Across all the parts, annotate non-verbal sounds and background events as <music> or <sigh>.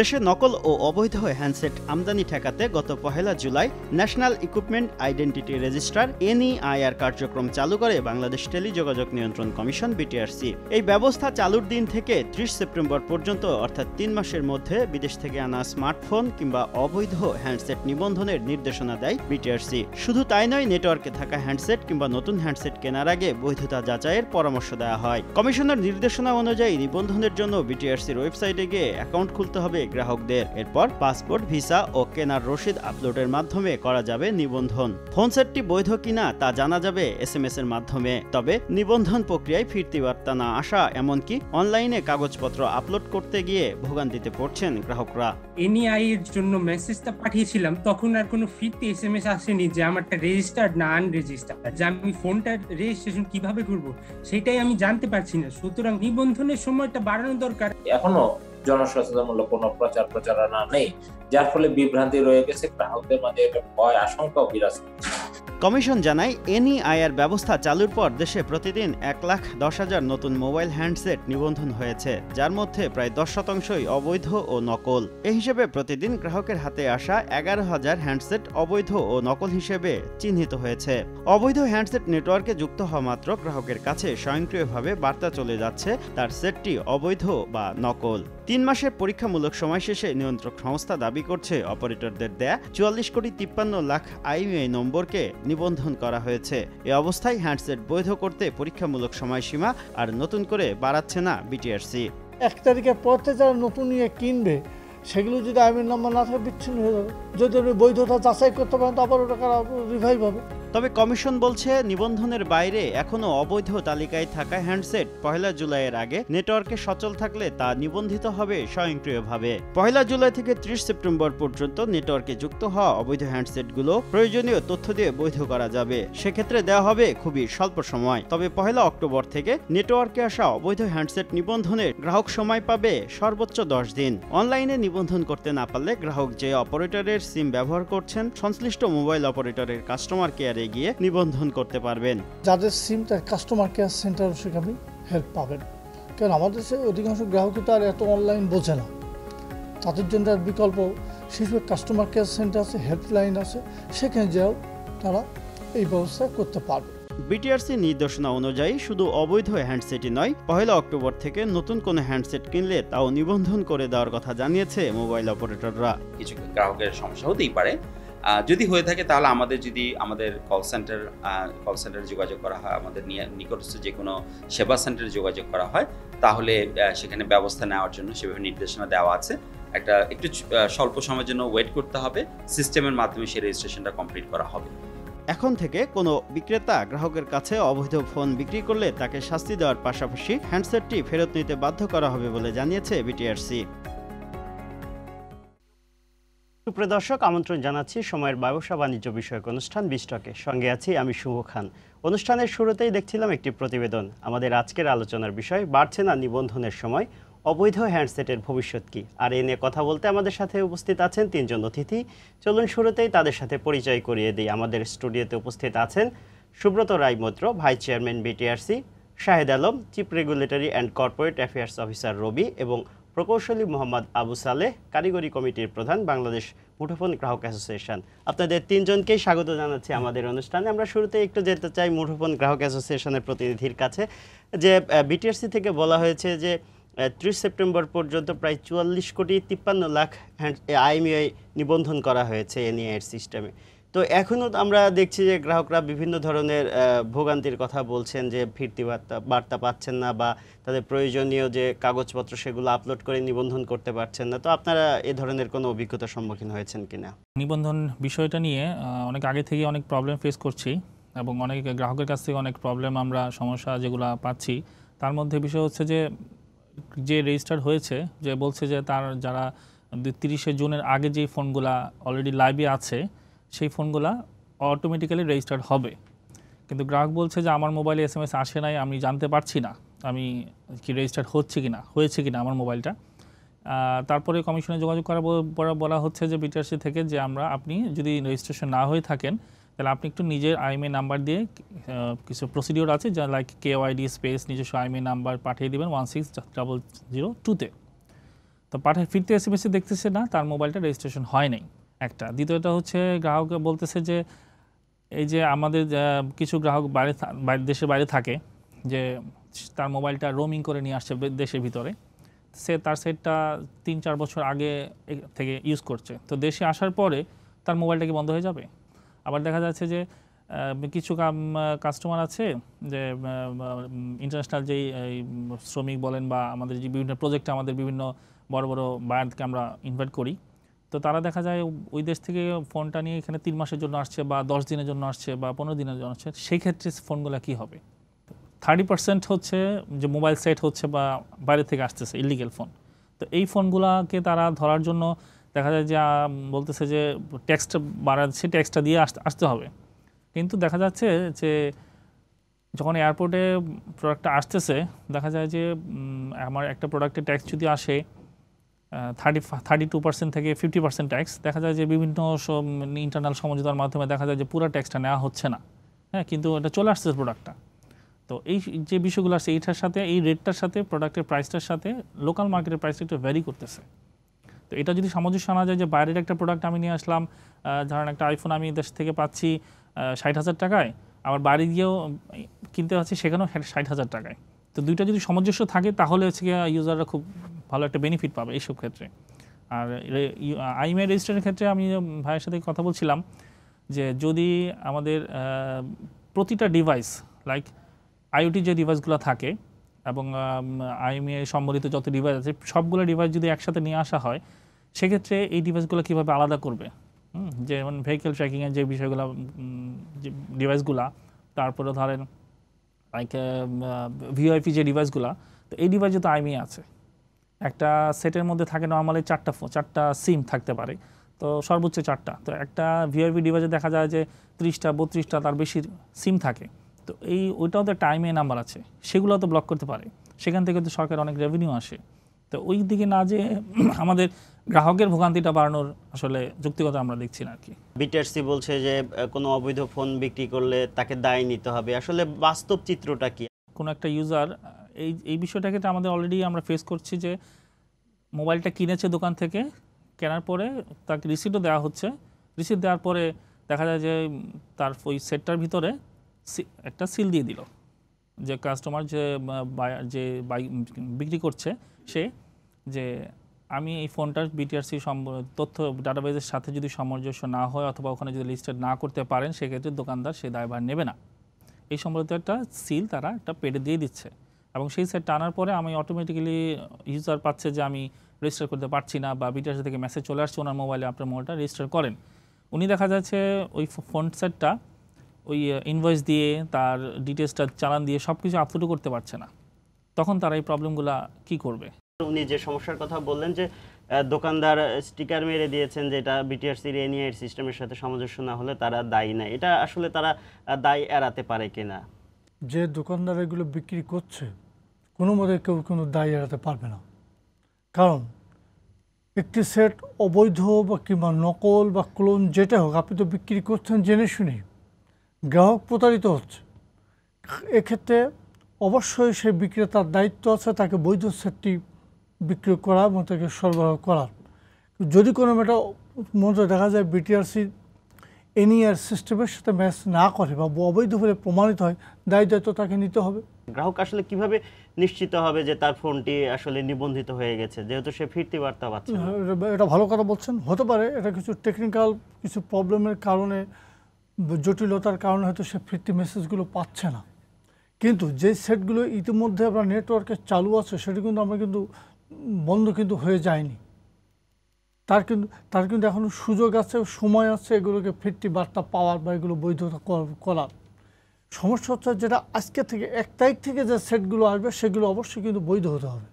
দেশে নকল ও অবৈধ হ্যান্ডসেট আমদানি ঠেকাতে গত পহেলা July national equipment identity registrar NEIR কার্যক্রম চালু করে বাংলাদেশ টেলিযোগাযোগ নিয়ন্ত্রণ কমিশন বিটিআরসি এই ব্যবস্থা চালুর দিন থেকে ত্রিশ সেপ্টেম্বর পর্যন্ত অর্থাৎ তিন মাসের মধ্যে বিদেশ থেকে আনা স্মার্টফোন কিংবা অবৈধ হ্যান্ডসেট নিবন্ধনের নির্দেশনা দেয় বিটিআরসি শুধু তাই নয় নেটওয়ার্কে থাকা হ্যান্ডসেট কিংবা নতুন হ্যান্ডসেট কেনার আগে বৈধতা যাচাইয়ের পরামর্শ দেওয়া হয় কমিশনের নির্দেশনা অনুযায়ী নিবন্ধনের জন্য বিটিআরসির ওয়েবসাইটে গিয়ে অ্যাকাউন্ট খুলতে হবে গ্রাহকদের এরপর পাসপোর্ট ভিসা ও কেনার রসিদ আপলোডের মাধ্যমে করা যাবে নিবন্ধন ফোন সেটটি বৈধ কিনা তা জানা যাবে এস এম এস এর মাধ্যমে তবে নিবন্ধন প্রক্রিয়ায় ফিরতি বার্তা না আসা এমনকি অনলাইনে কাগজপত্র আপলোড করতে গিয়ে ভোগান্তিতে পড়ছেন গ্রাহকরা এনআই এর জন্য মেসেজটা পাঠিয়েছিলাম তখন আর কোনো ফিরতি এস এম এস আসেনি যে আমারটা রেজিস্টার্ড না আনরেজিস্টার্ড যে আমি ফোনটার রেজিস্ট্রেশন কিভাবে করব সেটাই আমি জানতে পারছি না সুতরাং নিবন্ধনের সময়টা বাড়ানো দরকার এখনো জনসচেতনমূলক কোনো প্রচার প্রচারণা নেই যার ফলে বিভ্রান্তি রয়ে গেছে গ্রাহকদের মাঝে একটা ভয় আশঙ্কা বিরাজ কমিশন জানায় এনইআইআর ব্যবস্থা চালুর পর দেশে প্রতিদিন এক লাখ দশ হাজার নতুন মোবাইল হ্যান্ডসেট নিবন্ধন হয়েছে যার মধ্যে প্রায় দশ শতাংশই অবৈধ ও নকল এ হিসেবে প্রতিদিন গ্রাহকের হাতে আসা এগারো হাজার হ্যান্ডসেট অবৈধ ও নকল হিসেবে চিহ্নিত হয়েছে অবৈধ হ্যান্ডসেট নেটওয়ার্কে যুক্ত হওয়া মাত্র গ্রাহকের কাছে স্বয়ংক্রিয়ভাবে বার্তা চলে যাচ্ছে তার সেটটি অবৈধ বা নকল তিন মাসের পরীক্ষামূলক সময় শেষে নিয়ন্ত্রক সংস্থা দাবি করছে অপারেটরদের দেয়া চুয়াল্লিশ কোটি তিপ্পান্ন লাখ আইইউআই নম্বরকে নিবন্ধন করা হয়েছে এ অবস্থায় হ্যান্ডসেট বৈধ করতে পরীক্ষামূলক সময়সীমা আর নতুন করে বাড়াচ্ছে না বিটিআরসি এক তারিখের পর যারা নতুন নিয়ে কিনবে সেগুলো যদি আইনের নম্বর না থাকে বিচ্ছিন্ন হয়ে যাবে যদি বৈধতা যাচাই করতে পারেন তারপর ওটা রিভাইভ হবে তবে কমিশন বলছে নিবন্ধনের বাইরে এখনও অবৈধ তালিকায় থাকা হ্যান্ডসেট পহেলা জুলাইয়ের আগে নেটওয়ার্কে সচল থাকলে তা নিবন্ধিত হবে স্বয়ংক্রিয়ভাবে পহেলা জুলাই থেকে ত্রিশ সেপ্টেম্বর পর্যন্ত নেটওয়ার্কে যুক্ত হওয়া অবৈধ হ্যান্ডসেটগুলো প্রয়োজনীয় তথ্য দিয়ে বৈধ করা যাবে সেক্ষেত্রে দেওয়া হবে খুবই স্বল্প সময় তবে পহেলা অক্টোবর থেকে নেটওয়ার্কে আসা অবৈধ হ্যান্ডসেট নিবন্ধনের গ্রাহক সময় পাবে সর্বোচ্চ দশ দিন অনলাইনে নিবন্ধন করতে না পারলে গ্রাহক যে অপারেটরের সিম ব্যবহার করছেন সংশ্লিষ্ট মোবাইল অপারেটরের কাস্টমার কেয়ার সেন্টারে গিয়ে নিবন্ধন করতে পারবেন যাদের সিমটা কাস্টমার কেয়ার সেন্টার সেখানে হেল্প পাবেন কারণ আমাদের সে অধিকাংশ গ্রাহক তো আর এত অনলাইন বোঝে না তাদের জন্য আর বিকল্প শিশুর কাস্টমার কেয়ার সেন্টার আছে হেল্পলাইন আছে সেখানে যাও তারা এই ব্যবস্থা করতে পারবে বিটিআরসি নির্দেশনা অনুযায়ী শুধু অবৈধ হ্যান্ডসেটই নয় পহেলা অক্টোবর থেকে নতুন কোনো হ্যান্ডসেট কিনলে তাও নিবন্ধন করে দেওয়ার কথা জানিয়েছে মোবাইল অপারেটররা কিছু গ্রাহকের সমস্যা হতেই পারে যদি হয়ে থাকে তাহলে আমাদের যদি আমাদের কল সেন্টার কল সেন্টারে যোগাযোগ করা হয় আমাদের নিকটস্থ যে কোনো সেবা সেন্টারে যোগাযোগ করা হয় তাহলে সেখানে ব্যবস্থা নেওয়ার জন্য সেভাবে নির্দেশনা দেওয়া আছে একটা একটু স্বল্প সময়ের জন্য ওয়েট করতে হবে সিস্টেমের মাধ্যমে সেই রেজিস্ট্রেশনটা কমপ্লিট করা হবে এখন থেকে কোনো বিক্রেতা গ্রাহকের কাছে অবৈধ ফোন বিক্রি করলে তাকে শাস্তি দেওয়ার পাশাপাশি হ্যান্ডসেটটি ফেরত নিতে বাধ্য করা হবে বলে জানিয়েছে বিটিআরসি সুপ্রিয় দর্শক আমন্ত্রণ জানাচ্ছি সময়ের ব্যবসা বাণিজ্য বিষয়ক অনুষ্ঠান বিস্টকে সঙ্গে আছি আমি শুভ খান অনুষ্ঠানের শুরুতেই দেখছিলাম একটি প্রতিবেদন আমাদের আজকের আলোচনার বিষয় বাড়ছে না নিবন্ধনের সময় অবৈধ হ্যান্ডসেটের ভবিষ্যৎ কি আর এ নিয়ে কথা বলতে আমাদের সাথে উপস্থিত আছেন তিনজন অতিথি চলুন শুরুতেই তাদের সাথে পরিচয় করিয়ে দিই আমাদের স্টুডিওতে উপস্থিত আছেন সুব্রত রায়মত্র vice chairman BTRC Shahed Alam chief regulatory and corporate affairs officer Robi এবং প্রকৌশলী মোহাম্মদ আবু সালেহ কারিগরি কমিটির প্রধান বাংলাদেশ মুঠোফোন গ্রাহক অ্যাসোসিয়েশন আপনাদের তিনজনকেই স্বাগত জানাচ্ছি আমাদের অনুষ্ঠানে আমরা শুরুতে একটু যেতে চাই মুঠোফোন গ্রাহক অ্যাসোসিয়েশনের প্রতিনিধির কাছে যে বিটিআরসি থেকে বলা হয়েছে যে ত্রিশ সেপ্টেম্বর পর্যন্ত প্রায় চুয়াল্লিশ কোটি তিপ্পান্ন লাখ হ্যাঁ, আইএমইআই নিবন্ধন করা হয়েছে এনইআইয়ের সিস্টেমে তো এখনও আমরা দেখছি যে গ্রাহকরা বিভিন্ন ধরনের ভোগান্তির কথা বলছেন যে ফিরতি বার্তা বার্তা পাচ্ছেন না বা তাদের প্রয়োজনীয় যে কাগজপত্র সেগুলো আপলোড করে নিবন্ধন করতে পারছেন না তো আপনারা এ ধরনের কোনো অভিজ্ঞতার সম্মুখীন হয়েছেন কিনা নিবন্ধন বিষয়টা নিয়ে অনেক আগে থেকে অনেক প্রবলেম ফেস করছি এবং অনেক গ্রাহকের কাছ থেকে অনেক প্রবলেম আমরা সমস্যা যেগুলো পাচ্ছি তার মধ্যে বিষয় হচ্ছে যে যে রেজিস্টার হয়েছে যে বলছে যে তার যারা তিরিশে জুনের আগে যে ফোনগুলা অলরেডি লাইভে আছে সেই ফোনগুলো অটোমেটিক্যালি রেজিস্টার্ড হবে কিন্তু গ্রাহক বলছে যে আমার মোবাইলে এস এম এস আসে নাই আমি জানতে পারছি না আমি কি রেজিস্টার্ড হচ্ছে কি না হয়েছে কি না আমার মোবাইলটা তারপরে কমিশনে যোগাযোগ করা বলা হচ্ছে যে বিটিআরসি থেকে যে আমরা আপনি যদি রেজিস্ট্রেশন না হয়ে থাকেন তাহলে আপনি একটু নিজের আইএমএ নাম্বার দিয়ে কিছু প্রসিডিওর আছে যা লাইক ওয়াইডি স্পেস নিজস্ব আইএমএ নাম্বার পাঠিয়ে দেবেন ওয়ান সিক্স ডাবল জিরো টুতে তো পাঠিয়ে ফিরতে এস এম দেখতেছে না তার মোবাইলটা রেজিস্ট্রেশন হয় নাই একটা দ্বিতীয়টা হচ্ছে গ্রাহক বলতেছে যে এই যে আমাদের কিছু গ্রাহক বাইরে দেশের বাইরে থাকে যে তার মোবাইলটা রোমিং করে নিয়ে আসছে দেশের ভিতরে সে তার সেটটা তিন চার বছর আগে থেকে ইউজ করছে তো দেশে আসার পরে তার মোবাইলটা কি বন্ধ হয়ে যাবে আবার দেখা যাচ্ছে যে কিছু কাস্টমার আছে যে ইন্টারন্যাশনাল যেই শ্রমিক বলেন বা আমাদের যে বিভিন্ন প্রজেক্টে আমাদের বিভিন্ন বড় বড় বায়ারকে আমরা ইনভাইট করি তো তারা দেখা যায় ওই দেশ থেকে ফোনটা নিয়ে এখানে তিন মাসের জন্য আসছে বা দশ দিনের জন্য আসছে বা পনেরো দিনের জন্য আসছে সেই ক্ষেত্রে ফোনগুলো কী হবে থার্টি পার্সেন্ট হচ্ছে যে মোবাইল সেট হচ্ছে বা বাইরে থেকে আসতেছে ইলিগেল ফোন তো এই ফোনগুলোকে তারা ধরার জন্য দেখা যায় যে বলতেছে যে ট্যাক্সটা বাড়াচ্ছে ট্যাক্সটা দিয়ে আসতে হবে কিন্তু দেখা যাচ্ছে যে যখন এয়ারপোর্টে প্রোডাক্টটা আসতেছে দেখা যায় যে আমার একটা প্রোডাক্টে ট্যাক্স যদি আসে থার্টি থার্টি টু পার্সেন্ট থেকে ফিফটি পার্সেন্ট ট্যাক্স দেখা যায় যে বিভিন্ন ইন্টারনাল সমঝোতার মাধ্যমে দেখা যায় যে পুরো ট্যাক্সটা নেওয়া হচ্ছে না হ্যাঁ কিন্তু এটা চলে আসছে প্রোডাক্টটা তো এই যে বিষয়গুলো আছে এইটার সাথে এই রেটটার সাথে প্রোডাক্টের প্রাইসটার সাথে লোকাল মার্কেটের প্রাইসটা একটু ভ্যারি করতেছে তো এটা যদি সামঞ্জস্য আনা যায় যে বাইরের একটা প্রোডাক্ট আমি নিয়ে আসলাম ধরেন একটা আইফোন আমি দেশ থেকে পাচ্ছি ষাট হাজার টাকায় আবার বাইরে গিয়েও কিনতে পারছি সেখানেও ষাট হাজার টাকায় তো দুইটা যদি সামঞ্জস্য থাকে তাহলে হচ্ছে ইউজাররা খুব ভালো একটা বেনিফিট পাবে এইসব ক্ষেত্রে আর আইএমআই রেজিস্ট্রেশনের ক্ষেত্রে আমি ভাইয়ের সাথে কথা বলছিলাম যে যদি আমাদের প্রতিটা ডিভাইস লাইক আইওটি যে ডিভাইসগুলো থাকে এবং আইএমএ সম্বলিত যত ডিভাইস আছে সবগুলো ডিভাইস যদি একসাথে নিয়ে আসা হয় সেক্ষেত্রে এই ডিভাইসগুলো কীভাবে আলাদা করবে যেমন ভেহিকেল ট্র্যাকিংয়ের যে বিষয়গুলো যে ডিভাইসগুলো তারপরে ধরেন লাইক ভিওআইপি যে ডিভাইসগুলো তো এই ডিভাইস তো আইমি e আছে একটা সেটের মধ্যে থাকে নর্মালি চারটা চারটা সিম থাকতে পারে তো সর্বোচ্চ চারটা তো একটা ভিআইপি ডিভাইসে দেখা যায় যে ত্রিশটা বত্রিশটা তার বেশি সিম থাকে তো এই ওইটাও তো টাইমে নাম্বার আছে সেগুলো তো ব্লক করতে পারে সেখান থেকে তো সরকার অনেক রেভিনিউ আসে তো ওই দিকে না যে <clears throat> আমাদের গ্রাহকের ভোগান্তিটা বাড়ানোর আসলে যুক্তিগত আমরা দেখছি না আর কি বিটিআরসি বলছে যে কোনো অবৈধ ফোন বিক্রি করলে তাকে দায় নিতে হবে আসলে বাস্তব চিত্রটা কি কোনো একটা ইউজার এই এই বিষয়টাকে আমাদের অলরেডি আমরা ফেস করছি যে মোবাইলটা কিনেছে দোকান থেকে কেনার পরে তাকে রিসিটও দেওয়া হচ্ছে রিসিট দেওয়ার পরে দেখা যায় যে তার ওই সেটটার ভিতরে একটা সিল দিয়ে দিল যে কাস্টমার যে যে বিক্রি করছে সে যে আমি এই ফোনটার বিটিআরসি তথ্য ডাটাবেজের সাথে যদি সামঞ্জস্য না হয় অথবা ওখানে যদি লিস্টেড না করতে পারেন সেক্ষেত্রে দোকানদার সে দায়ভার নেবে না এই সম্বন্ধে একটা সিল তারা একটা পেটে দিয়ে দিচ্ছে এবং সেই সেট টানার পরে আমি অটোমেটিক্যালি ইউজার পাচ্ছে যে আমি রেজিস্টার করতে পারছি না বা বিটিআরসি থেকে মেসেজ চলে আসছে ওনার মোবাইলে আপনার মোবাইলটা রেজিস্টার করেন উনি দেখা যাচ্ছে ওই ফোন সেটটা ওই ইনভয়েস uh, দিয়ে তার ডিটেলসটা চালান দিয়ে সব কিছু আপলোড করতে পারছে না তখন তারা এই প্রবলেমগুলো কি করবে উনি যে সমস্যার কথা বললেন যে দোকানদার স্টিকার মেরে দিয়েছেন যে এটা বিটিআরসির এনআইয়ের সিস্টেমের সাথে সামঞ্জস্য না হলে তারা দায়ী না এটা আসলে তারা দায় এড়াতে পারে কিনা যে দোকানদার এগুলো বিক্রি করছে কোনো মতে কেউ কোনো দায় এড়াতে পারবে না কারণ একটি সেট অবৈধ বা কিংবা নকল বা ক্লোন যেটা হোক আপনি তো বিক্রি করছেন জেনে শুনি গ্রাহক প্রতারিত হচ্ছে এক্ষেত্রে অবশ্যই সেই বিক্রেতার দায়িত্ব আছে তাকে বৈধ সেটটি বিক্রি করা এবং তাকে সরবরাহ করার যদি কোনো মেটা মধ্যে দেখা যায় বিটিআরসির এনিয়ার সিস্টেমের সাথে ম্যাচ না করে বা অবৈধ বলে প্রমাণিত হয় দায়ী দায়িত্ব তাকে নিতে হবে গ্রাহক আসলে কিভাবে নিশ্চিত হবে যে তার ফোনটি আসলে নিবন্ধিত হয়ে গেছে যেহেতু সে ফিরতি বার্তা পাচ্ছে হ্যাঁ, এটা ভালো কথা বলছেন হতে পারে এটা কিছু টেকনিক্যাল কিছু প্রবলেমের কারণে জটিলতার কারণে হয়তো সে ফিরতি মেসেজগুলো পাচ্ছে না কিন্তু যে সেটগুলো ইতিমধ্যে আপনার নেটওয়ার্কে চালু আছে সেটি কিন্তু আমরা কিন্তু বন্ধ কিন্তু হয়ে যায়নি তার কিন্তু তার কিন্তু এখনও সুযোগ আছে সময় আছে এগুলোকে ফিরতি বার্তা পাওয়ার বা এগুলো বৈধতা করার সমস্যা হচ্ছে যেটা আজকে থেকে এক তারিখ থেকে যে সেটগুলো আসবে সেগুলো অবশ্যই কিন্তু বৈধ হতে হবে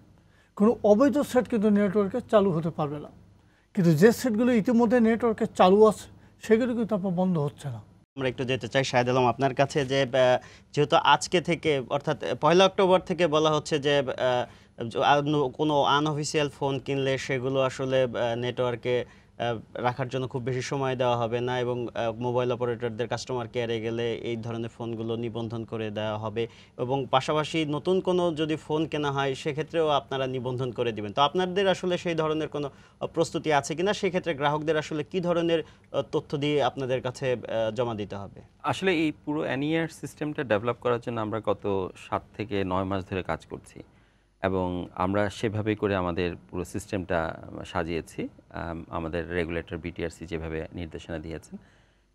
কোনো অবৈধ সেট কিন্তু নেটওয়ার্কে চালু হতে পারবে না কিন্তু যে সেটগুলো ইতিমধ্যে নেটওয়ার্কে চালু আছে সেগুলো কিন্তু আপনার বন্ধ হচ্ছে না আমরা একটু যেতে চাই শাহেদ আলম আপনার কাছে যে যেহেতু আজকে থেকে অর্থাৎ পয়লা অক্টোবর থেকে বলা হচ্ছে যে কোনো আনঅফিসিয়াল ফোন কিনলে সেগুলো আসলে নেটওয়ার্কে রাখার জন্য খুব বেশি সময় দেওয়া হবে না এবং মোবাইল অপারেটরদের কাস্টমার কেয়ারে গেলে এই ধরনের ফোনগুলো নিবন্ধন করে দেওয়া হবে এবং পাশাপাশি নতুন কোনো যদি ফোন কেনা হয় সেক্ষেত্রেও আপনারা নিবন্ধন করে দিবেন তো আপনাদের আসলে সেই ধরনের কোনো প্রস্তুতি আছে কিনা সেক্ষেত্রে গ্রাহকদের আসলে কি ধরনের তথ্য দিয়ে আপনাদের কাছে জমা দিতে হবে আসলে এই পুরো অ্যানিয়ার সিস্টেমটা ডেভেলপ করার জন্য আমরা গত সাত থেকে নয় মাস ধরে কাজ করছি এবং আমরা সেভাবে করে আমাদের পুরো সিস্টেমটা সাজিয়েছি আমাদের রেগুলেটর বিটিআরসি যেভাবে নির্দেশনা দিয়েছেন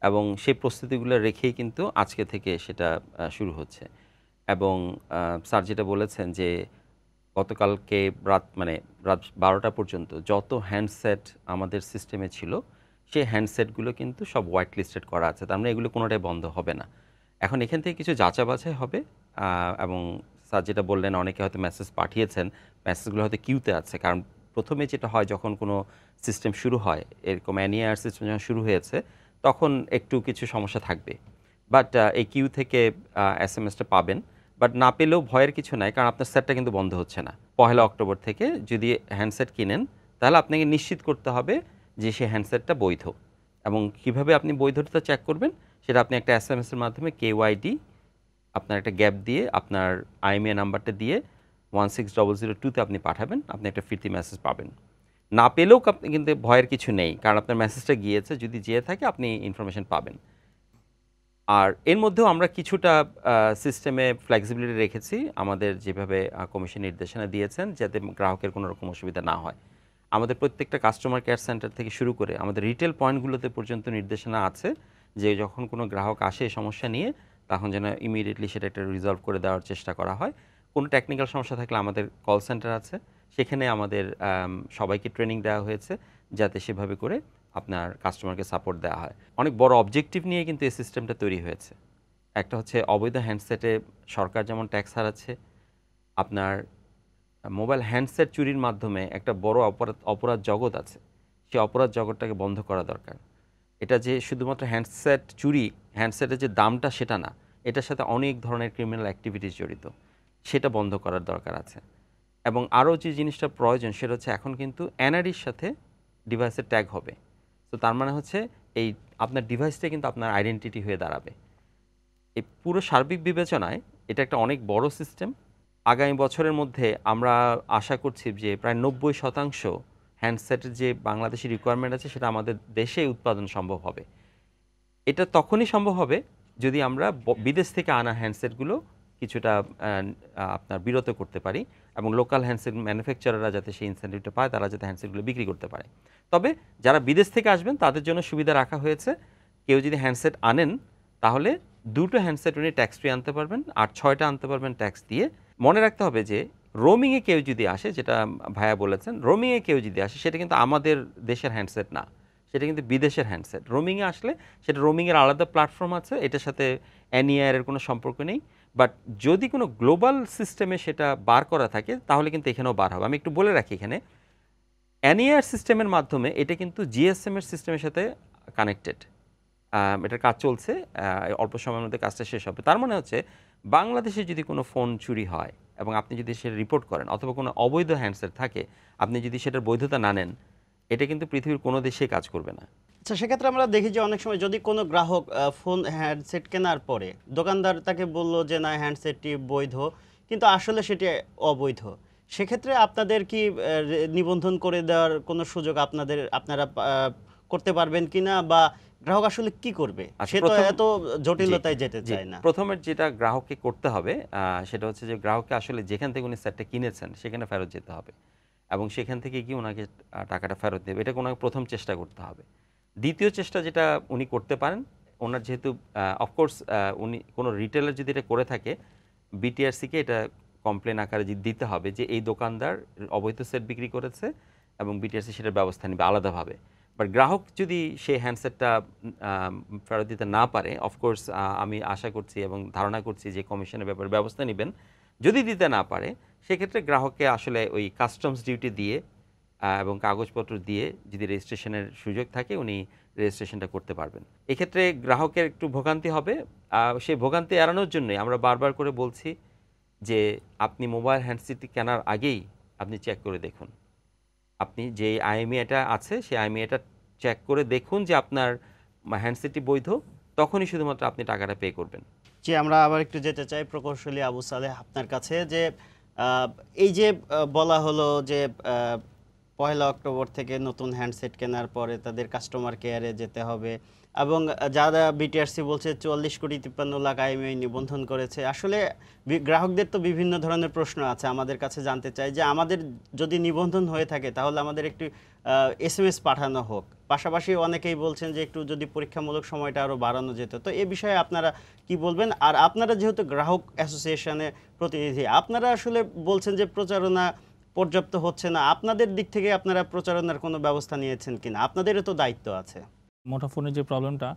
এবং সেই প্রস্তুতিগুলো রেখেই কিন্তু আজকে থেকে সেটা শুরু হচ্ছে এবং স্যার যেটা বলেছেন যে গতকালকে রাত মানে রাত বারোটা পর্যন্ত যত হ্যান্ডসেট আমাদের সিস্টেমে ছিল সেই হ্যান্ডসেটগুলো কিন্তু সব হোয়াইট লিস্টেড করা আছে তার মানে এগুলো কোনোটাই বন্ধ হবে না এখন এখান থেকে কিছু যাচাবাছাই হবে এবং স্যার যেটা বললেন অনেকে হয়তো মেসেজ পাঠিয়েছেন মেসেজগুলো হয়তো কিউতে আছে কারণ প্রথমে যেটা হয় যখন কোনো সিস্টেম শুরু হয় এরকম অ্যানিয়ার সিস্টেম যখন শুরু হয়েছে তখন একটু কিছু সমস্যা থাকবে বাট এই কিউ থেকে এস এম এসটা পাবেন বাট না পেলেও ভয়ের কিছু নাই কারণ আপনার সেটটা কিন্তু বন্ধ হচ্ছে না পহেলা অক্টোবর থেকে যদি হ্যান্ডসেট কিনেন তাহলে আপনাকে নিশ্চিত করতে হবে যে সে হ্যান্ডসেটটা বৈধ এবং কিভাবে আপনি বৈধতা চেক করবেন সেটা আপনি একটা এস এম এসের মাধ্যমে কেওয়াইডি আপনার একটা গ্যাপ দিয়ে আপনার আইএমএ নাম্বারটা দিয়ে ওয়ান সিক্স ডবল জিরো টুতে আপনি পাঠাবেন আপনি একটা ফিরতি মেসেজ পাবেন না পেলেও আপনি কিন্তু ভয়ের কিছু নেই কারণ আপনার মেসেজটা গিয়েছে যদি যেয়ে থাকে আপনি ইনফরমেশান পাবেন আর এর মধ্যেও আমরা কিছুটা সিস্টেমে ফ্লেক্সিবিলিটি রেখেছি আমাদের যেভাবে কমিশন নির্দেশনা দিয়েছেন যাতে গ্রাহকের কোনো রকম অসুবিধা না হয় আমাদের প্রত্যেকটা কাস্টমার কেয়ার সেন্টার থেকে শুরু করে আমাদের রিটেল পয়েন্টগুলোতে পর্যন্ত নির্দেশনা আছে যে যখন কোনো গ্রাহক আসে সমস্যা নিয়ে তখন যেন ইমিডিয়েটলি সেটা একটা রিজলভ করে দেওয়ার চেষ্টা করা হয় কোনো টেকনিক্যাল সমস্যা থাকলে আমাদের কল সেন্টার আছে সেখানে আমাদের সবাইকে ট্রেনিং দেওয়া হয়েছে যাতে সেভাবে করে আপনার কাস্টমারকে সাপোর্ট দেওয়া হয় অনেক বড় অবজেক্টিভ নিয়ে কিন্তু এই সিস্টেমটা তৈরি হয়েছে একটা হচ্ছে অবৈধ হ্যান্ডসেটে সরকার যেমন ট্যাক্স হারাচ্ছে আপনার মোবাইল হ্যান্ডসেট চুরির মাধ্যমে একটা বড় অপরাধ অপরাধ জগৎ আছে সে অপরাধ জগৎটাকে বন্ধ করা দরকার এটা যে শুধুমাত্র হ্যান্ডসেট চুরি হ্যান্ডসেটের যে দামটা সেটা না এটার সাথে অনেক ধরনের ক্রিমিনাল অ্যাক্টিভিটিস জড়িত সেটা বন্ধ করার দরকার আছে এবং আরও যে জিনিসটা প্রয়োজন সেটা হচ্ছে এখন কিন্তু এনআরির সাথে ডিভাইসের ট্যাগ হবে তো তার মানে হচ্ছে এই আপনার ডিভাইসটা কিন্তু আপনার আইডেন্টিটি হয়ে দাঁড়াবে এই পুরো সার্বিক বিবেচনায় এটা একটা অনেক বড় সিস্টেম আগামী বছরের মধ্যে আমরা আশা করছি যে প্রায় নব্বই শতাংশ হ্যান্ডসেটের যে বাংলাদেশি রিকোয়ারমেন্ট আছে সেটা আমাদের দেশে উৎপাদন সম্ভব হবে এটা তখনই সম্ভব হবে যদি আমরা বিদেশ থেকে আনা হ্যান্ডসেটগুলো কিছুটা আপনার বিরত করতে পারি এবং লোকাল হ্যান্ডসেট ম্যানুফ্যাকচারাররা যাতে সেই ইনসেন্টিভটা পায় তারা যাতে হ্যান্ডসেটগুলো বিক্রি করতে পারে তবে যারা বিদেশ থেকে আসবেন তাদের জন্য সুবিধা রাখা হয়েছে কেউ যদি হ্যান্ডসেট আনেন তাহলে দুটো হ্যান্ডসেট উনি ট্যাক্স ফ্রি আনতে পারবেন আর ছয়টা আনতে পারবেন ট্যাক্স দিয়ে মনে রাখতে হবে যে রোমিংয়ে কেউ যদি আসে যেটা ভাইয়া বলেছেন রোমিংয়ে কেউ যদি আসে সেটা কিন্তু আমাদের দেশের হ্যান্ডসেট না সেটা কিন্তু বিদেশের হ্যান্ডসেট রোমিংয়ে আসলে সেটা রোমিংয়ের আলাদা প্ল্যাটফর্ম আছে এটার সাথে অ্যানিয়ারের e কোনো সম্পর্ক নেই বাট যদি কোনো গ্লোবাল সিস্টেমে সেটা বার করা থাকে তাহলে কিন্তু এখানেও বার হবে আমি একটু বলে রাখি এখানে অ্যানিয়ার e সিস্টেমের মাধ্যমে এটা কিন্তু জিএসএমের সিস্টেমের সাথে কানেক্টেড এটার কাজ চলছে অল্প সময়ের মধ্যে কাজটা শেষ হবে তার মানে হচ্ছে বাংলাদেশে যদি কোনো ফোন চুরি হয় এবং আপনি যদি সেটা রিপোর্ট করেন অথবা কোনো অবৈধ হ্যান্ডসেট থাকে আপনি যদি সেটার বৈধতা না নেন এটা কিন্তু পৃথিবীর কোনো দেশে কাজ করবে না আচ্ছা সেক্ষেত্রে আমরা দেখি যে অনেক সময় যদি কোনো গ্রাহক ফোন হ্যান্ডসেট কেনার পরে দোকানদার তাকে বলল যে না হ্যান্ডসেটটি বৈধ কিন্তু আসলে সেটি অবৈধ সেক্ষেত্রে আপনাদের কি নিবন্ধন করে দেওয়ার কোনো সুযোগ আপনাদের আপনারা করতে পারবেন কি না বা গ্রাহক আসলে কি করবে আচ্ছা, সে তো এত জটিলতায় যেতে চায় না প্রথমে যেটা গ্রাহককে করতে হবে সেটা হচ্ছে যে গ্রাহককে আসলে যেখান থেকে উনি সেটটা কিনেছেন সেখানে ফেরত যেতে হবে এবং সেখান থেকে গিয়ে ওনাকে টাকাটা ফেরত দেবে এটাকে ওনাকে প্রথম চেষ্টা করতে হবে দ্বিতীয় চেষ্টা যেটা উনি করতে পারেন ওনার যেহেতু অফকোর্স উনি কোনো রিটেলার যদি এটা করে থাকে বিটিআরসিকে এটা কমপ্লেন আকারে দিতে হবে যে এই দোকানদার অবৈধ সেট বিক্রি করেছে এবং বিটিআরসি সেটার ব্যবস্থা নেবে আলাদাভাবে বাট গ্রাহক যদি সেই হ্যান্ডসেটটা ফেরত দিতে না পারে অফকোর্স আমি আশা করছি এবং ধারণা করছি যে কমিশনের ব্যাপারে ব্যবস্থা নেবেন যদি দিতে না পারে সেক্ষেত্রে গ্রাহককে আসলে ওই কাস্টমস ডিউটি দিয়ে এবং কাগজপত্র দিয়ে যদি রেজিস্ট্রেশনের সুযোগ থাকে উনি রেজিস্ট্রেশনটা করতে পারবেন এক্ষেত্রে গ্রাহকের একটু ভোগান্তি হবে সেই ভোগান্তি এড়ানোর জন্যই আমরা বারবার করে বলছি যে আপনি মোবাইল হ্যান্ডসেটটি কেনার আগেই আপনি চেক করে দেখুন আপনি যে আইএমইটা আছে সেই আইএমইটা চেক করে দেখুন যে আপনার হ্যান্ডসেটটি বৈধ তখনই শুধুমাত্র আপনি টাকাটা পে করবেন যে আমরা আবার একটু যেতে চাই প্রকৌশলী আবু সালেহ আপনার কাছে যে এই যে বলা হলো যে পয়লা অক্টোবর থেকে নতুন হ্যান্ডসেট কেনার পরে তাদের কাস্টমার কেয়ারে যেতে হবে এবং যারা বিটিআরসি বলছে চুয়াল্লিশ কোটি তিপ্পান্ন লাখ আইএমআই নিবন্ধন করেছে আসলে গ্রাহকদের তো বিভিন্ন ধরনের প্রশ্ন আছে আমাদের কাছে জানতে চাই যে আমাদের যদি নিবন্ধন হয়ে থাকে তাহলে আমাদের একটি এস এম এস পাঠানো হোক পাশাপাশি অনেকেই বলছেন যে একটু যদি পরীক্ষামূলক সময়টা আরও বাড়ানো যেত তো এ বিষয়ে আপনারা কি বলবেন আর আপনারা যেহেতু গ্রাহক অ্যাসোসিয়েশনের প্রতিনিধি আপনারা আসলে বলছেন যে প্রচারণা পর্যাপ্ত হচ্ছে না আপনাদের দিক থেকে আপনারা প্রচারণার কোনো ব্যবস্থা নিয়েছেন কিনা আপনাদেরও তো দায়িত্ব আছে মোটাফোনের যে প্রবলেমটা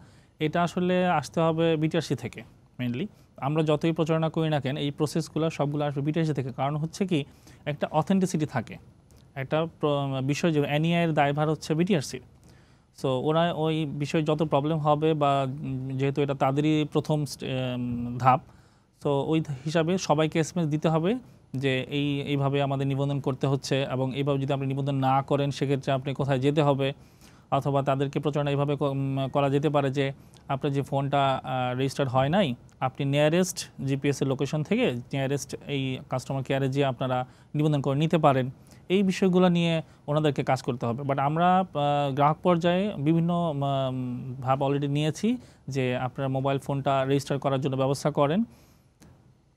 এটা আসলে আসতে হবে বিটিআরসি থেকে মেনলি আমরা যতই প্রচারণা করি না কেন এই প্রসেসগুলো সবগুলো আসবে বিটিআরসি থেকে কারণ হচ্ছে কি একটা অথেন্টিসিটি থাকে একটা বিষয় যে e এনইআইয়ের দায়ভার হচ্ছে বিটিআরসির সো ওরা ওই বিষয়ে যত প্রবলেম হবে বা যেহেতু এটা তাদেরই প্রথম ধাপ তো ওই হিসাবে সবাইকে এসএমএস দিতে হবে যে এই এইভাবে আমাদের নিবন্ধন করতে হচ্ছে এবং এইভাবে যদি আপনি নিবন্ধন না করেন সেক্ষেত্রে আপনি কোথায় যেতে হবে অথবা তাদেরকে প্রচারণা এইভাবে করা যেতে পারে যে আপনার যে ফোনটা রেজিস্টার্ড হয় নাই আপনি নিয়ারেস্ট জিপিএসের লোকেশন থেকে নিয়ারেস্ট এই কাস্টমার কেয়ারে যে আপনারা নিবন্ধন করে নিতে পারেন এই বিষয়গুলো নিয়ে ওনাদেরকে কাজ করতে হবে বাট আমরা গ্রাহক পর্যায়ে বিভিন্ন ভাব অলরেডি নিয়েছি যে আপনার মোবাইল ফোনটা রেজিস্টার করার জন্য ব্যবস্থা করেন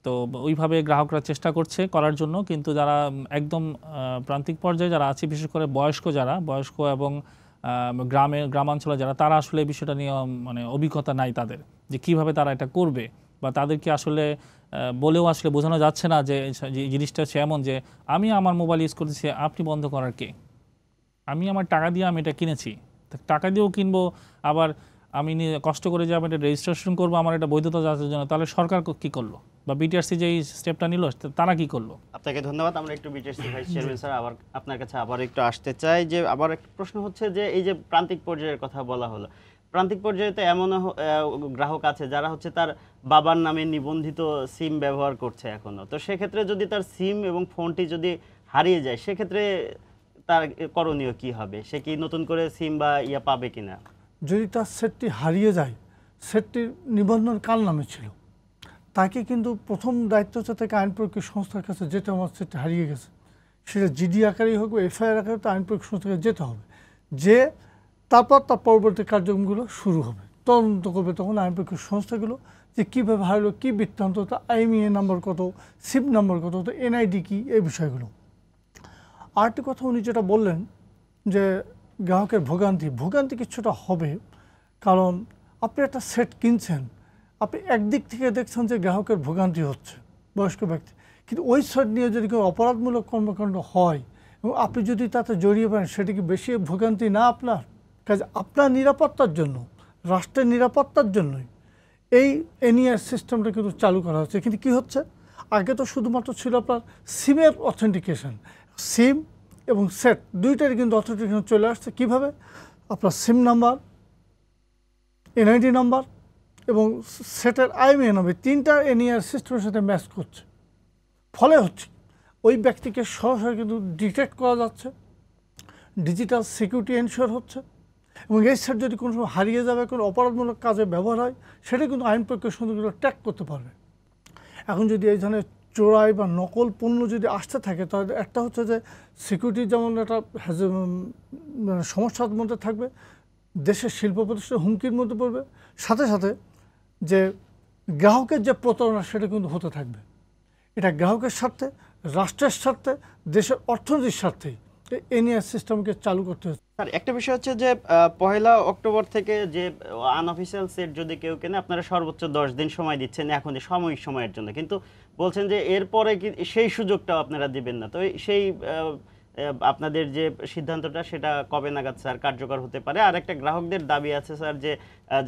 তো ওইভাবে গ্রাহকরা চেষ্টা করছে করার জন্য কিন্তু যারা একদম প্রান্তিক পর্যায়ে যারা আছে বিশেষ করে বয়স্ক যারা বয়স্ক এবং গ্রামে গ্রামাঞ্চলে যারা তারা আসলে এই বিষয়টা নিয়ে মানে অভিজ্ঞতা নাই তাদের যে কিভাবে তারা এটা করবে বা তাদেরকে আসলে বলেও আসলে বোঝানো যাচ্ছে না যে জিনিসটা হচ্ছে এমন যে আমি আমার মোবাইল ইউজ করতেছি আপনি বন্ধ করার কে আমি আমার টাকা দিয়ে আমি এটা কিনেছি টাকা দিয়েও কিনবো আবার আমি কষ্ট করে যে আমি এটা রেজিস্ট্রেশন করবো আমার এটা বৈধতা যাচ্ছে জন্য তাহলে সরকার কি করলো বা বিটিআরসি যে এই স্টেপটা নিল তারা কি করলো আপনাকে ধন্যবাদ আমরা একটু বিটিআরসি ভাইস চেয়ারম্যান স্যার আবার আপনার কাছে আবার একটু আসতে চাই যে আবার একটা প্রশ্ন হচ্ছে যে এই যে প্রান্তিক পর্যায়ের কথা বলা হলো প্রান্তিক পর্যায়ে তো এমন গ্রাহক আছে যারা হচ্ছে তার বাবার নামে নিবন্ধিত সিম ব্যবহার করছে এখনও তো সেক্ষেত্রে যদি তার সিম এবং ফোনটি যদি হারিয়ে যায় সেক্ষেত্রে তার করণীয় কি হবে সে কি নতুন করে সিম বা ইয়া পাবে কিনা যদি তার সেটটি হারিয়ে যায় সেটটির নিবন্ধন কার নামে ছিল তাকে কিন্তু প্রথম দায়িত্ব হচ্ছে তাকে আইন প্রয়োগী সংস্থার কাছে যেতে আমার সেটটি হারিয়ে গেছে সেটা জিডি আকারেই হোক এফআইআর আকারে তো আইন প্রয়োগ সংস্থাকে যেতে হবে যে তারপর তার পরবর্তী কার্যক্রমগুলো শুরু হবে তদন্ত করবে তখন আইন প্রয়োগী সংস্থাগুলো যে কীভাবে হারলো কী বৃত্তান্ত তা আইএমইএ নাম্বার কত সিপ নাম্বার কত তো এনআইডি কী এই বিষয়গুলো আরেকটি কথা উনি যেটা বললেন যে গ্রাহকের ভোগান্তি ভোগান্তি কিছুটা হবে কারণ আপনি একটা সেট কিনছেন আপনি একদিক থেকে দেখছেন যে গ্রাহকের ভোগান্তি হচ্ছে বয়স্ক ব্যক্তি কিন্তু ওই সেট নিয়ে যদি কেউ অপরাধমূলক কর্মকাণ্ড হয় এবং আপনি যদি তাতে জড়িয়ে পড়েন সেটি কি বেশি ভোগান্তি না আপনার কাজে আপনার নিরাপত্তার জন্য রাষ্ট্রের নিরাপত্তার জন্যই এই এনিয়ার সিস্টেমটা কিন্তু চালু করা হচ্ছে কিন্তু কি হচ্ছে আগে তো শুধুমাত্র ছিল আপনার সিমের অথেন্টিকেশন সিম এবং সেট দুইটারই কিন্তু অথেন্টিকেশন চলে আসছে কিভাবে আপনার সিম নাম্বার এনআইডি নাম্বার এবং সেটের আইএমএ নামে তিনটা e এনআর সিস্টেমের সাথে ম্যাচ করছে ফলে হচ্ছে ওই ব্যক্তিকে সরাসরি কিন্তু ডিটেক্ট করা যাচ্ছে ডিজিটাল সিকিউরিটি এনশিওর হচ্ছে এবং এই সেট যদি কোনো সময় হারিয়ে যাবে কোনো অপরাধমূলক কাজে ব্যবহার হয় সেটা কিন্তু আইন প্রক্রিয়া সঙ্গে ট্র্যাক করতে পারবে এখন যদি এই ধরনের চোরাই বা নকল পণ্য যদি আসতে থাকে তাহলে একটা হচ্ছে যে সিকিউরিটি যেমন একটা মানে সমস্যার মধ্যে থাকবে দেশের শিল্প প্রতিষ্ঠান হুমকির মধ্যে পড়বে সাথে সাথে যে গ্রাহকের যে প্রতারণা সেটা কিন্তু হতে থাকবে এটা গ্রাহকের স্বার্থে রাষ্ট্রের স্বার্থে দেশের অর্থনীতির স্বার্থেই এনিয়ার সিস্টেমকে চালু করতে হচ্ছে স্যার একটা বিষয় হচ্ছে যে পয়লা অক্টোবর থেকে যে আনঅফিসিয়াল সেট যদি কেউ কেনে আপনারা সর্বোচ্চ দশ দিন সময় দিচ্ছেন এখন সময় সময়ের জন্য কিন্তু বলছেন যে এরপরে কি সেই সুযোগটাও আপনারা দিবেন না তো সেই আপনাদের যে সিদ্ধান্তটা সেটা কবে নাগাদ স্যার কার্যকর হতে পারে আর একটা গ্রাহকদের দাবি আছে স্যার যে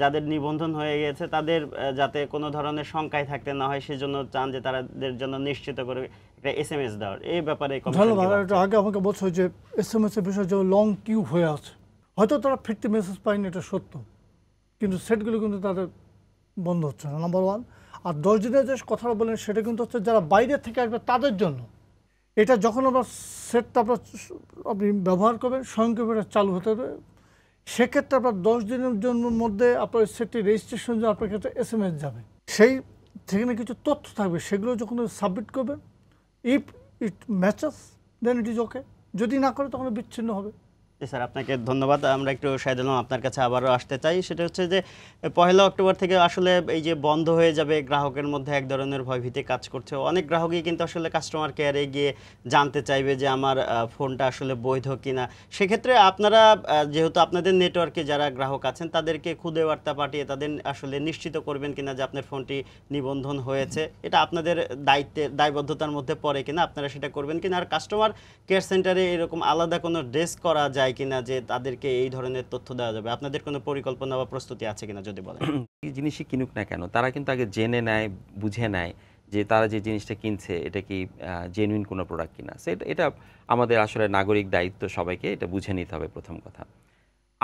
যাদের নিবন্ধন হয়ে গেছে তাদের যাতে কোনো ধরনের শঙ্কায় থাকতে না হয় সেজন্য চান যে তাদের জন্য নিশ্চিত করে এটা এসএমএস দাও এই ব্যাপারে ধন্যবাদ এটা আগে আমাকে বলছো যে এসএমএস এর বিষয়ে যে লং কিউ হয়ে আছে হয়তো তারা ফিরতি মেসেজ পায়নি এটা সত্য কিন্তু সেটগুলো কিন্তু তাদের বন্ধ হচ্ছে না নাম্বার ওয়ান আর দশ দিনের যে কথাটা বলেন সেটা কিন্তু হচ্ছে যারা বাইরে থেকে আসবে তাদের জন্য এটা যখন আপনার সেটটা আপনার আপনি ব্যবহার করবেন স্বয়ংক্রিয় এটা চালু হতে হবে সেক্ষেত্রে আপনার দশ দিনের জন্য মধ্যে আপনার সেটটি রেজিস্ট্রেশন আপনার ক্ষেত্রে এস এম এস যাবে সেই সেখানে কিছু তথ্য থাকবে সেগুলো যখন সাবমিট করবেন if it matches then it is okay যদি না করে তখন বিচ্ছিন্ন হবে স্যার আপনাকে ধন্যবাদ আমরা একটু শাহিদ আলম আপনার কাছে আবারও আসতে চাই সেটা হচ্ছে যে পহেলা অক্টোবর থেকে আসলে এই যে বন্ধ হয়ে যাবে গ্রাহকের মধ্যে এক ধরনের ভয়ভীতি কাজ করছে অনেক গ্রাহকই কিন্তু আসলে কাস্টমার কেয়ারে গিয়ে জানতে চাইবে যে আমার ফোনটা আসলে বৈধ কিনা সেক্ষেত্রে আপনারা যেহেতু আপনাদের নেটওয়ার্কে যারা গ্রাহক আছেন তাদেরকে খুদে বার্তা পাঠিয়ে তাদের আসলে নিশ্চিত করবেন কিনা যে আপনার ফোনটি নিবন্ধন হয়েছে এটা আপনাদের দায়িত্বে দায়বদ্ধতার মধ্যে পড়ে কিনা আপনারা সেটা করবেন কিনা আর কাস্টমার কেয়ার সেন্টারে এরকম আলাদা কোনো ড্রেস করা যায় যায় কিনা যে তাদেরকে এই ধরনের তথ্য দেওয়া যাবে আপনাদের কোনো পরিকল্পনা বা প্রস্তুতি আছে কিনা যদি বলেন <clears throat> এই জিনিসই কিনুক না কেন তারা কিন্তু আগে জেনে নেয় বুঝে নেয় যে তারা যে জিনিসটা কিনছে এটা কি জেনুইন কোনো প্রোডাক্ট কিনা সেটা এটা আমাদের আসলে নাগরিক দায়িত্ব সবাইকে এটা বুঝে নিতে হবে প্রথম কথা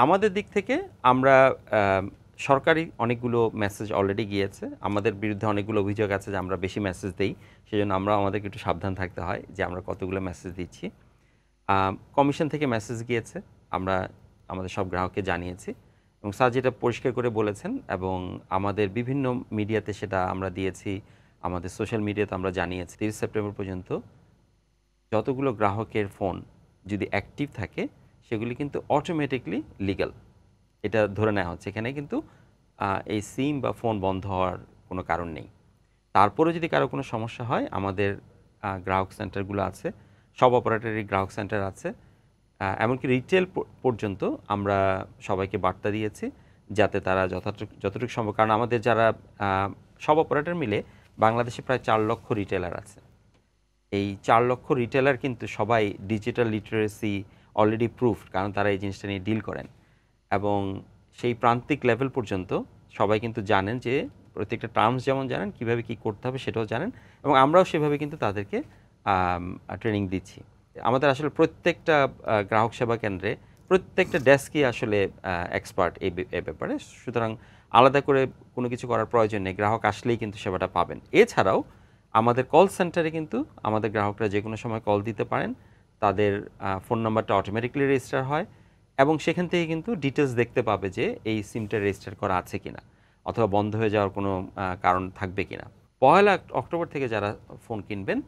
আমাদের দিক থেকে আমরা সরকারি অনেকগুলো মেসেজ অলরেডি গিয়েছে আমাদের বিরুদ্ধে অনেকগুলো অভিযোগ আছে যে আমরা বেশি মেসেজ দিই সেজন্য আমরা আমাদেরকে একটু সাবধান থাকতে হয় যে আমরা কতগুলো মেসেজ দিচ্ছি কমিশন থেকে মেসেজ গিয়েছে আমরা আমাদের সব গ্রাহককে জানিয়েছি এবং স্যার যেটা পরিষ্কার করে বলেছেন এবং আমাদের বিভিন্ন মিডিয়াতে সেটা আমরা দিয়েছি আমাদের সোশ্যাল মিডিয়াতে আমরা জানিয়েছি তিরিশ সেপ্টেম্বর পর্যন্ত যতগুলো গ্রাহকের ফোন যদি অ্যাক্টিভ থাকে সেগুলি কিন্তু অটোমেটিকলি লিগাল এটা ধরে নেওয়া হচ্ছে এখানে কিন্তু এই সিম বা ফোন বন্ধ হওয়ার কোনো কারণ নেই তারপরে যদি কারো কোনো সমস্যা হয় আমাদের গ্রাহক সেন্টারগুলো আছে সব অপারেটারই গ্রাহক সেন্টার আছে এমনকি রিটেল পর্যন্ত আমরা সবাইকে বার্তা দিয়েছি যাতে তারা যথাটুক যতটুকু সম্ভব কারণ আমাদের যারা সব অপারেটার মিলে বাংলাদেশে প্রায় চার লক্ষ রিটেলার আছে এই চার লক্ষ রিটেলার কিন্তু সবাই ডিজিটাল লিটারেসি অলরেডি প্রুফ কারণ তারা এই জিনিসটা নিয়ে ডিল করেন এবং সেই প্রান্তিক লেভেল পর্যন্ত সবাই কিন্তু জানেন যে প্রত্যেকটা টার্মস যেমন জানেন কিভাবে কি করতে হবে সেটাও জানেন এবং আমরাও সেভাবে কিন্তু তাদেরকে ট্রেনিং দিচ্ছি আমাদের আসলে প্রত্যেকটা গ্রাহক সেবা কেন্দ্রে প্রত্যেকটা ডেস্কই আসলে এক্সপার্ট এই ব্যাপারে সুতরাং আলাদা করে কোনো কিছু করার প্রয়োজন নেই গ্রাহক আসলেই কিন্তু সেবাটা পাবেন এছাড়াও আমাদের কল সেন্টারে কিন্তু আমাদের গ্রাহকরা যে কোনো সময় কল দিতে পারেন তাদের ফোন নাম্বারটা অটোমেটিকলি রেজিস্টার হয় এবং সেখান থেকে কিন্তু ডিটেলস দেখতে পাবে যে এই সিমটা রেজিস্টার করা আছে কি না অথবা বন্ধ হয়ে যাওয়ার কোনো কারণ থাকবে কি না পয়লা অক্টোবর থেকে যারা ফোন কিনবেন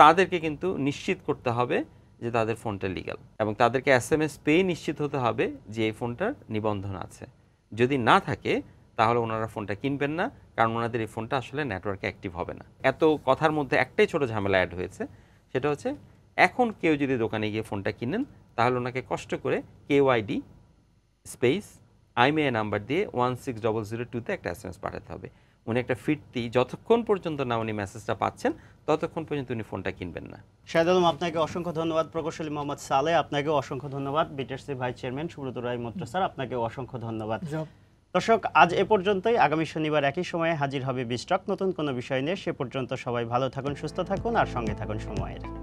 তাদেরকে কিন্তু নিশ্চিত করতে হবে যে তাদের ফোনটা লিগাল এবং তাদেরকে এস এম এস পেয়ে নিশ্চিত হতে হবে যে এই ফোনটার নিবন্ধন আছে যদি না থাকে তাহলে ওনারা ফোনটা কিনবেন না কারণ ওনাদের এই ফোনটা আসলে নেটওয়ার্কে অ্যাক্টিভ হবে না এত কথার মধ্যে একটাই ছোট ঝামেলা অ্যাড হয়েছে সেটা হচ্ছে এখন কেউ যদি দোকানে গিয়ে ফোনটা কিনেন তাহলে ওনাকে কষ্ট করে কেওয়াইডি স্পেস আইমে নাম্বার দিয়ে ওয়ান সিক্স ডবল জিরো টুতে একটা এস এম এস পাঠাতে হবে উনি একটা ফিরতি যতক্ষণ পর্যন্ত না উনি মেসেজটা পাচ্ছেন ততক্ষণ পর্যন্ত উনি ফোনটা কিনবেন না শাহেদ আলম আপনাকে অসংখ্য ধন্যবাদ প্রকৌশলী মোহাম্মদ সালে আপনাকে অসংখ্য ধন্যবাদ BTRC vice chairman Subrata Roy Maitra sir আপনাকে অসংখ্য ধন্যবাদ দর্শক আজ এ পর্যন্তই আগামী শনিবার একই সময়ে হাজির হবে বিস্টক নতুন কোনো বিষয় নিয়ে সে পর্যন্ত সবাই ভালো থাকুন সুস্থ থাকুন আর সঙ্গে থাকুন সময়ের